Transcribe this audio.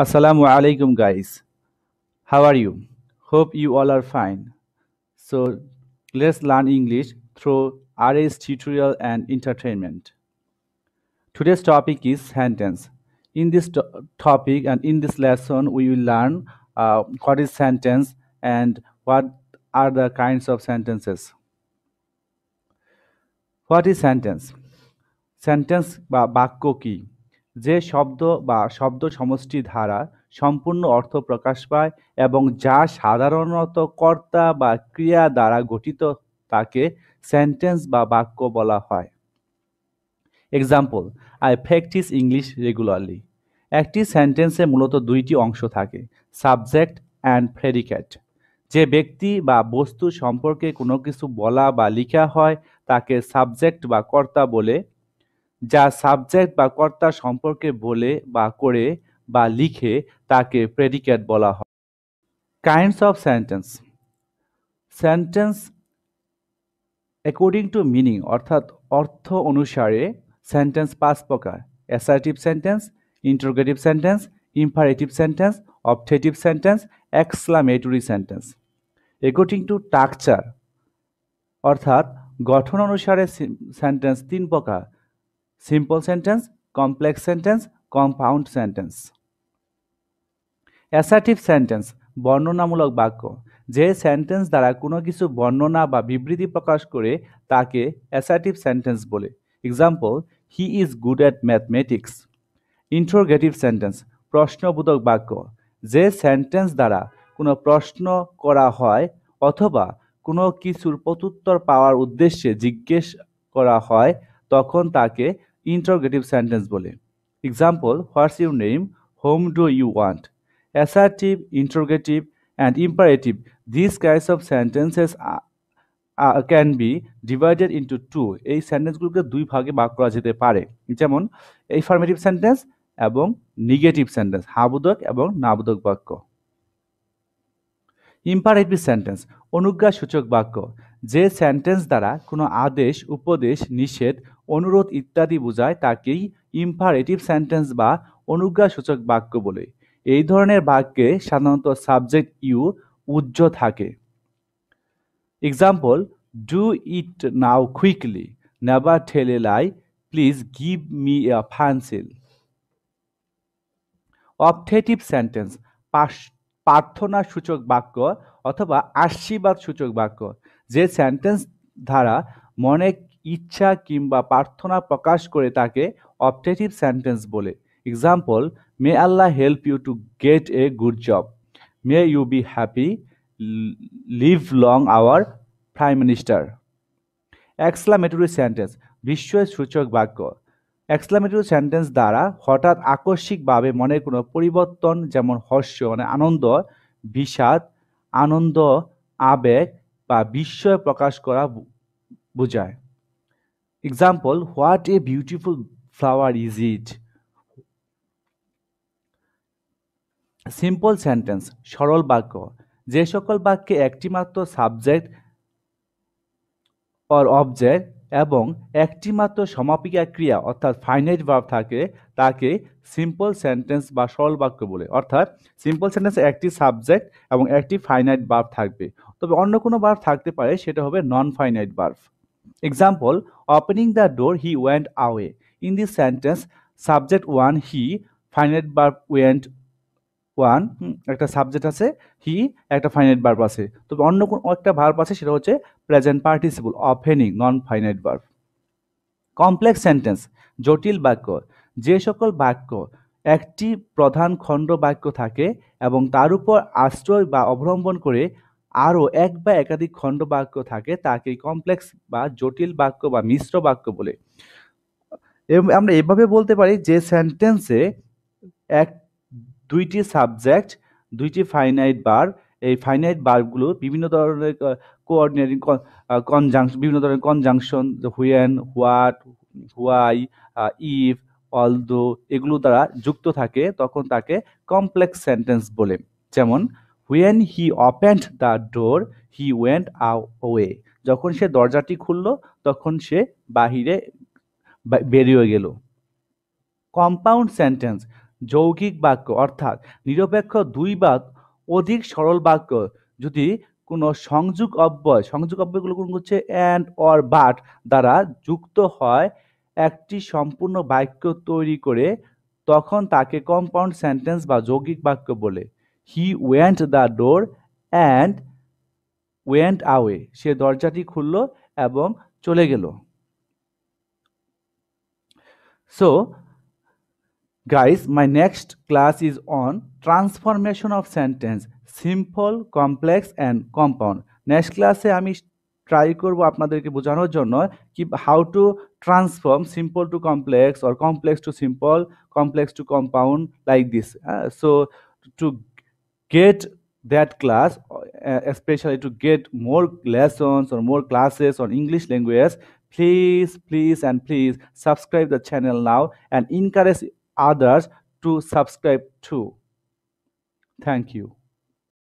Assalamu alaikum guys. How are you? Hope you all are fine. So let's learn English through RA's tutorial and entertainment. Today's topic is sentence. In this to topic and in this lesson, we will learn uh, what is sentence and what are the kinds of sentences. What is sentence? Sentence বা যে শব্দ বা শব্দ সমষ্টি দ্বারা সম্পূর্ণ অর্থ প্রকাশ পায় এবং যা সাধারণত কর্তা বা ক্রিয়া দ্বারা গঠিত তাকে সেন্টেন্স বা বাক্য বলা হয় example I practice English regularly একটি সেন্টেন্সে মূলত দুইটি অংশ থাকে সাবজেক্ট অ্যান্ড ফেরিক্যাট যে ব্যক্তি বা বস্তু সম্পর্কে কোনো কিছু বলা বা লিখা হয় তাকে সাবজেক্ট বা কর্তা বলে যা সাবজেক্ট বা কর্তা সম্পর্কে বলে বা করে বা লিখে তাকে প্রেডিকেট বলা হয় kinds of sentence sentence according to meaning অর্থাৎ অর্থ অনুসারে সেন্টেন্স পাঁচ প্রকার assertive sentence interrogative sentence imperative sentence optative sentence exclamatory sentence according to structure অর্থাৎ গঠন অনুসারে সেন্টেন্স তিন প্রকার simple sentence complex sentence compound sentence assertive sentence বর্ণনামূলক বাক্য যে সেন্টেন্স দ্বারা কোনো কিছু বর্ণনা বা বিবৃতি প্রকাশ করে তাকে অ্যাসার্টিভ সেন্টেন্স বলে example he is good at mathematics interrogative sentence প্রশ্নবোধক বাক্য যে সেন্টেন্স দ্বারা কোনো প্রশ্ন করা হয় অথবা কোনো কিছুর প্রত্যুত্তর পাওয়ার উদ্দেশ্যে জিজ্ঞেস করা হয় তখন তাকে ইন্টারোগেটিভ সেন্টেন্স বলে example what's your name whom do you want assertive interrogative and imperative this kinds of sentences can be divided into two এই সেন্টেন্সগুলোকে দুই ভাগে ভাগ করা যেতে পারে যেমন এফার্মেটিভ সেন্টেন্স এবং নেগেটিভ সেন্টেন্স হাবুদক এবং নাবুদক বাক্য ইম্পারেটিভ সেন্টেন্স অনুজ্ঞাসূচক বাক্য যে সেন্টেন্স দ্বারা কোনো আদেশ উপদেশ নিষেধ অনুরোধ ইত্যাদি বোঝায় তাকেই ইম্পারেটিভ সেন্টেন্স বা অনুজ্ঞাসূচক বাক্য বলে এই ধরনের বাক্যে সাধারণত সাবজেক্ট ইউ উজ্জ থাকে example do it now quickly never tell a lie please give me a pencil optative sentence পাস্ট প্রার্থনা সূচক বাক্য অথবা আশীর্বাদ সূচক বাক্য যে সেন্টেন্স দ্বারা মনে ইচ্ছা কিংবা প্রার্থনা প্রকাশ করে তাকে অপটেটিভ সেন্টেন্স বলে example may Allah help you to get a good job may you be happy live long our prime minister exclamatory sentence বিশ্বের সূচক বাক্য এক্সক্লামেটিভ সেন্টেন্স দ্বারা হঠাৎ আকস্মিকভাবে মনের কোনো পরিবর্তন যেমন হর্ষ মানে আনন্দ বিষাদ আনন্দ আবেগ বা বিস্ময় প্রকাশ করা বোঝায় example what a beautiful flower is it simple sentence সরল বাক্য যে সকল বাক্যে একটিমাত্র সাবজেক্ট অর অবজেক্ট এবং একটিমাত্র সমাপিকা ক্রিয়া অর্থাৎ ফাইনাইট ভাব থাকে তাকে সিম্পল সেন্টেন্স বা সরল বাক্য বলে অর্থাৎ সিম্পল সেন্টেন্সে একটি সাবজেক্ট এবং একটি ফাইনাইট ভার্ব থাকবে তবে অন্য কোনো ভার্ব থাকতে পারে সেটা হবে non finite verb example opening the door he went away in this sentence subject one he finite verb went one একটা সাবজেক্ট আছে হি একটা ফাইনাইট বার্ব আছে তবে অন্য কোন একটা ভার্ব আছে সেটা হচ্ছে present participle opening non finite verb complex sentence জটিল বাক্য যে সকল বাক্য একটি প্রধান খণ্ড বাক্য থাকে এবং তার উপর আশ্রয় বা অবলম্বন করে আরও এক বা একাধিক খণ্ড বাক্য থাকে তাকে কমপ্লেক্স বা জটিল বাক্য বা মিশ্র বাক্য বলে আমরা এভাবে বলতে পারি যে সেন্টেন্সে এক দুইটি সাবজেক্ট দুইটি ফাইনাইট বার এই ফাইনাইট বারগুলো বিভিন্ন ধরনের কোঅর্ডিনেটিং কনজাংশন বিভিন্ন ধরনের conjunction when what why if although এগুলো দ্বারা যুক্ত থাকে তখন তাকে কমপ্লেক্স সেন্টেন্স বলে যেমন when he opened the door he went way যখন সে দরজাটি খুললো তখন সে বাহিরে বেরিয়ে গেল কম্পাউন্ড সেন্টেন্স যৌগিক বাক্য অর্থাৎ নিরপেক্ষ দুই বা অধিক সরল বাক্য যদি কোনো সংযোগ অব্যয় সংযোগ অব্যয়গুলো কোন হচ্ছে অ্যান্ড অর বাট দ্বারা যুক্ত হয় একটি সম্পূর্ণ বাক্য তৈরি করে তখন তাকে কম্পাউন্ড সেন্টেন্স বা যৌগিক বাক্য বলে he went the door and went away সে দরজাটি খুলল এবং চলে গেল so Guys, my next class is on transformation of sentence, simple, complex and compound. Next class, আমি ট্রাই করব আপনাদেরকে বোঝানোর জন্য how to transform simple to complex or complex to simple complex to compound like this this So, to get that class uh, especially to get more lessons or more classes on english language please please and please subscribe the channel now and encourage others to subscribe to. Thank you.